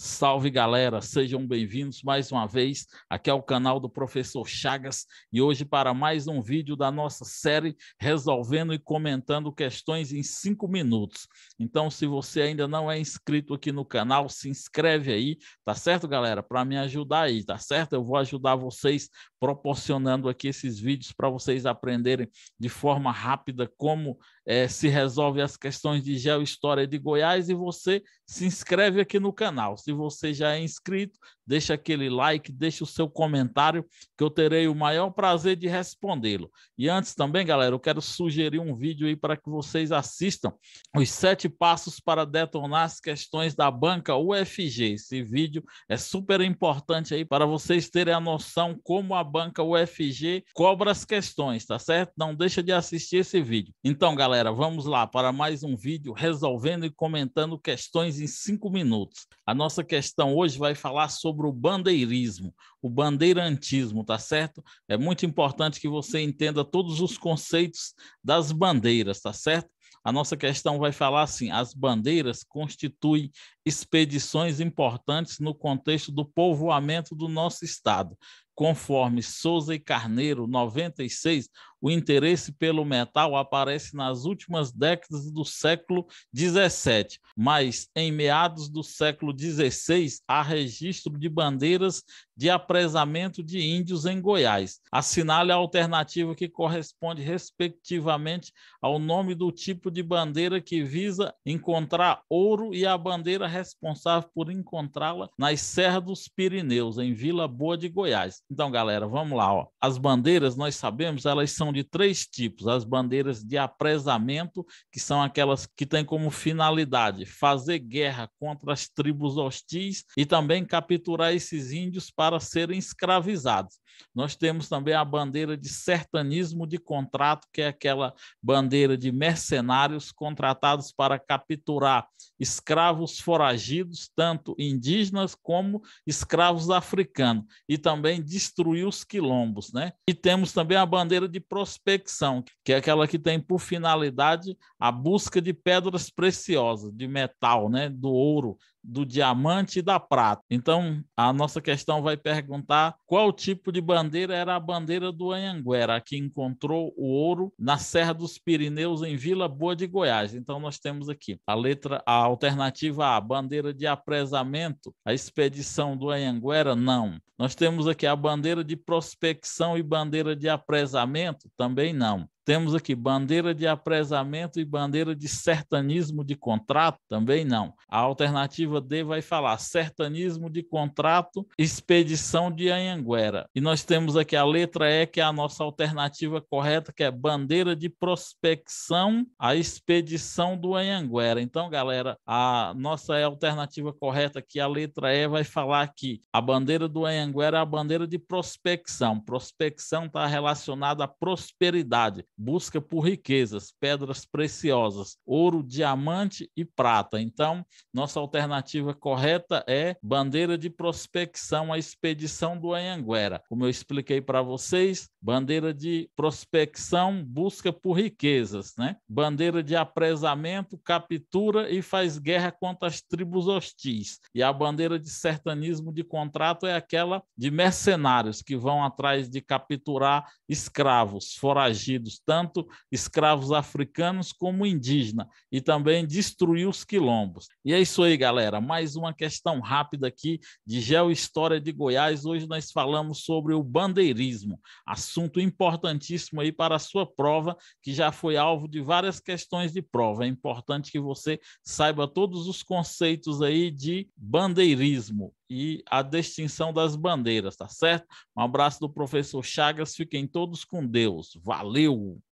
Salve galera, sejam bem-vindos mais uma vez. Aqui ao canal do Professor Chagas e hoje para mais um vídeo da nossa série Resolvendo e Comentando Questões em 5 Minutos. Então, se você ainda não é inscrito aqui no canal, se inscreve aí, tá certo, galera? Para me ajudar aí, tá certo? Eu vou ajudar vocês proporcionando aqui esses vídeos para vocês aprenderem de forma rápida como é, se resolve as questões de geohistória de Goiás e você se inscreve aqui no canal. Se você já é inscrito, deixe aquele like, deixe o seu comentário, que eu terei o maior prazer de respondê-lo. E antes também, galera, eu quero sugerir um vídeo aí para que vocês assistam os sete passos para detonar as questões da banca UFG. Esse vídeo é super importante aí para vocês terem a noção como a banca UFG cobra as questões, tá certo? Não deixa de assistir esse vídeo. Então, galera, vamos lá para mais um vídeo resolvendo e comentando questões em cinco minutos. A nossa questão hoje vai falar sobre sobre o bandeirismo, o bandeirantismo, tá certo? É muito importante que você entenda todos os conceitos das bandeiras, tá certo? A nossa questão vai falar assim: as bandeiras constituem expedições importantes no contexto do povoamento do nosso Estado. Conforme Souza e Carneiro, 96, o interesse pelo metal aparece nas últimas décadas do século 17, mas em meados do século 16 há registro de bandeiras de apresamento de índios em Goiás. Assinale a alternativa que corresponde respectivamente ao nome do tipo de bandeira que visa encontrar ouro e a bandeira responsável por encontrá-la nas Serras dos Pirineus, em Vila Boa de Goiás. Então, galera, vamos lá. Ó. As bandeiras, nós sabemos, elas são de três tipos. As bandeiras de apresamento, que são aquelas que têm como finalidade fazer guerra contra as tribos hostis e também capturar esses índios para serem escravizados. Nós temos também a bandeira de sertanismo de contrato, que é aquela bandeira de mercenários contratados para capturar escravos foragidos, tanto indígenas como escravos africanos, e também de destruir os quilombos, né? E temos também a bandeira de prospecção, que é aquela que tem por finalidade a busca de pedras preciosas, de metal, né? Do ouro, do diamante e da prata. Então, a nossa questão vai perguntar qual tipo de bandeira era a bandeira do Anhanguera, que encontrou o ouro na Serra dos Pirineus, em Vila Boa de Goiás. Então, nós temos aqui a letra, a alternativa A, bandeira de apresamento, a expedição do Anhanguera, não. Nós temos aqui a bandeira de prospecção e bandeira de apresamento, também não. Temos aqui bandeira de apresamento e bandeira de sertanismo de contrato, também não. A alternativa D vai falar sertanismo de contrato, expedição de Anhanguera. E nós temos aqui a letra E, que é a nossa alternativa correta, que é bandeira de prospecção à expedição do Anhanguera. Então, galera, a nossa alternativa correta aqui, a letra E, vai falar que a bandeira do Anhanguera é a bandeira de prospecção. Prospecção está relacionada à prosperidade busca por riquezas, pedras preciosas, ouro, diamante e prata. Então, nossa alternativa correta é bandeira de prospecção, a expedição do Anhanguera. Como eu expliquei para vocês, bandeira de prospecção, busca por riquezas, né? Bandeira de apresamento, captura e faz guerra contra as tribos hostis. E a bandeira de sertanismo de contrato é aquela de mercenários que vão atrás de capturar escravos, foragidos, tanto escravos africanos como indígenas, e também destruiu os quilombos. E é isso aí, galera. Mais uma questão rápida aqui de Geohistória de Goiás. Hoje nós falamos sobre o bandeirismo, assunto importantíssimo aí para a sua prova, que já foi alvo de várias questões de prova. É importante que você saiba todos os conceitos aí de bandeirismo e a distinção das bandeiras, tá certo? Um abraço do professor Chagas, fiquem todos com Deus. Valeu!